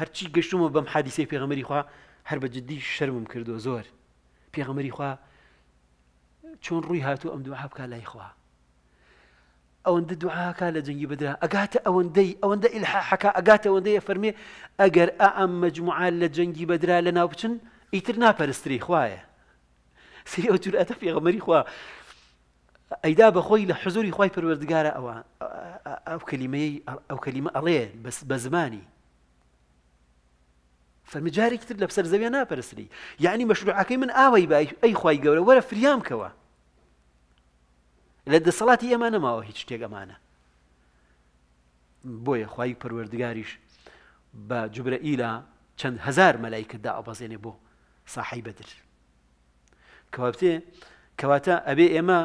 هر هەرچی گەشتمەوە بەم حادیسی پیغمبری خوا هەر بە جددی شەرمم و زور پیغمبری خوا چون روی هاتو ام دوعا بکە لای خوا دعاه ئەوەندە دوعاکە لە جەنگی بەدرا ئەگاتە ئەوەندەی ئەوەندە ئیلحاحەکە ئەگاتە ئەوەندەیە فەرمێ ئەگەر ئا ئەم مەجموعال لە جەنگی بەدرا لە ناو بچن ئیتر ناپەرستری خوایە سری ئەو جورئەتە پیغمبری خوا ئەیدا بەخۆی لە حزوری خی پەروەردگارە ئەوە ئەو کللیمەی ئەو کللیمە ئەڵێ بە زمانی فەرمی جارێکی تر لە بەسەر زەویە يعني مشروع مەشروعەکەی من ئاوای با ئەی خی ولا فريام فریام لدى صلاة دەسەڵاتی ما هو هيتش شتێگەمانە بۆیە بوي پەروەردگاریش بە با ئیلا چند هزار مەلایکەدا ئەبازێنێ بۆ ساحی بەدر کەواتێ کەواتە ئەبێ ئێمە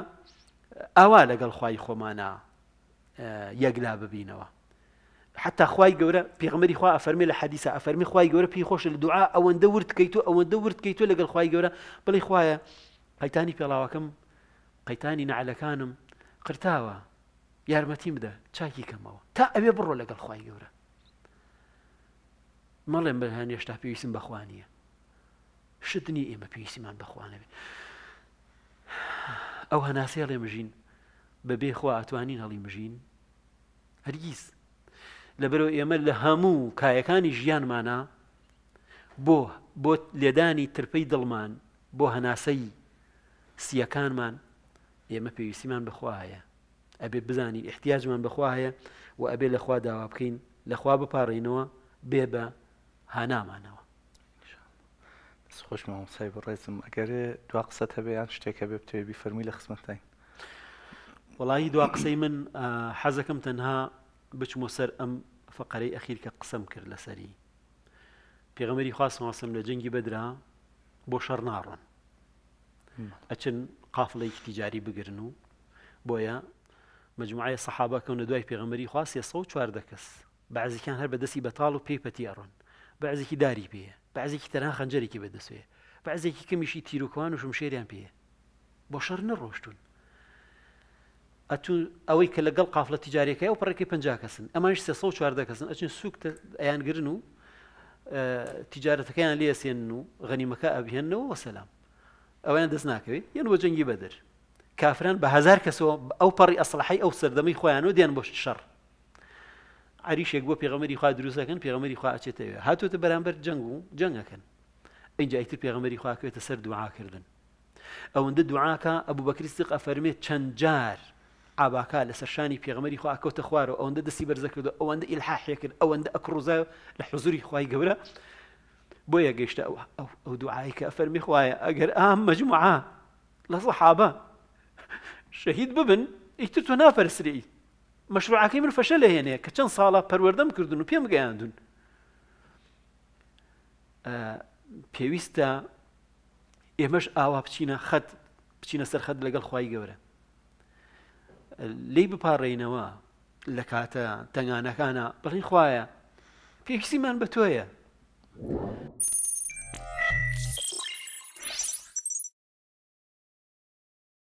ئاوا لەگەڵ خی خۆمانە يقلاب ببینەوە حتا خوای گەورە پێغمەری خوا ئەفەرمی لە حەدیسە ئەفەرمی خوای گەورە پێی خۆش لە دوعا ئەوەندە وردکەیت و ئەوەندە وردکەیت تۆ لەگەڵ خوای گەورە بڵێ خوایە قەیتانی پێڵاوەکەم قەیتانی نعلەکانم قرتاوە یارمەتیم بدە چاکی کەمەوە تا ئەوێ بڕۆ لەگەڵ خوای گەورە مەڵێم بە هەن هێشتا پێویستم بەخوانیە شتنی ئێمە پێویستیمان بخوانەوێت ئەو هەناسێڵێ مژین بەبێ خوا ئەتوانین هەڵی مژین هەرگیز لەبەرەوە ئێمە لە هەموو کایەکانی ژیانمانە بۆ بۆ لێدانی ترپەی دڵمان بۆ هەناسەی سیەکانمان ئێمە پێویستیمان بخواهەیە ئەبێ بزانین احتیاجمان بخواهەیە و ئەبێ لەخوا داوا بکەین لەخوا بپارڕینەوە بێ بە هانامانەوە خۆش مامسای بڕێزم ئەگەرێ دوا قسە هەبێیان شتێکە بێ بتێ بیفەرمی لە خسمەتین وڵی دوا قسەی من حەزەکەم تەنها بچمە سەر ئەم فقەرەی ئەخیر کە قسەم کرد لەسەری پێغەمەری خواستماسم لە جەنگی بەدرا بۆ شەڕ ناڕۆن ئەچن قافڵەیەکی تیجاری بگرن و بۆیە مجموعای سەحابە کەونە دوای پێغەمەری خواست سە و چوار دەکەس بەعزیکان هەر بەدەستی بەتاڵ و پێی پەتیڕۆن بەعزێکی داری پێە بەعزێکی تەران خەنجەرێکی بەدەسوێ بەعزێکی کەمیشی تیرروکوان و شمشێریان پێە بۆ شەر نەڕۆشتون ئەوەی کە لەگەڵ قافلە تیجارێکەکە و پڕێکی پ کەسن ئەمانش سێ سە چواردە کەسن ئەچین سوک ئەیانگرن و آه، تیجارەتەکەیان لێسێن و غەنیمەکە ئەبهێنەوە وەسەلام ئەویان دەست ناکەوێت یەن بۆ جەنگی بەدر کافران بە هزار کەسەوە ئەو پەڕی ئەسلحی ئەو سەردەمەی خۆیان و دیان بۆ شەڕ عریشێک بۆ پێغەمەری خوا دروستەکەن پێغەمەری خوا ئاچێتەوێ هاتوتە بەرامبەر جەنگ و جەنگەکەن ئەینجا ئیتر پێغەمەری خواکەوێتە سەر دوعاکردن ئەوەندە دوعاکە ئەبوو بەکریستیق ئەفەرمێت چەند جار عباك لسرشاني في غمري خو أكوت خواره أو عند دسي برزك ده أو عند إلحاح يكن أو عند أكروزا لحضوري خواي جبرة بويا جيشت أو أو أو دعائك أفرمي خواي أجر أهم مجموعة لصحابة شهيد ببن يكتب تنافر سري مشروع كيم الفشل هنا كتشن صالة بروردم كردن وبيم جاندون بيويستا يمش أوا بتشينا خد بتشينا سر خد لقال خواي جبره لی بپارڕینەوە لە کاتە تەنگانەکانە بڕی خوایە پێکسیمان بە تۆیە.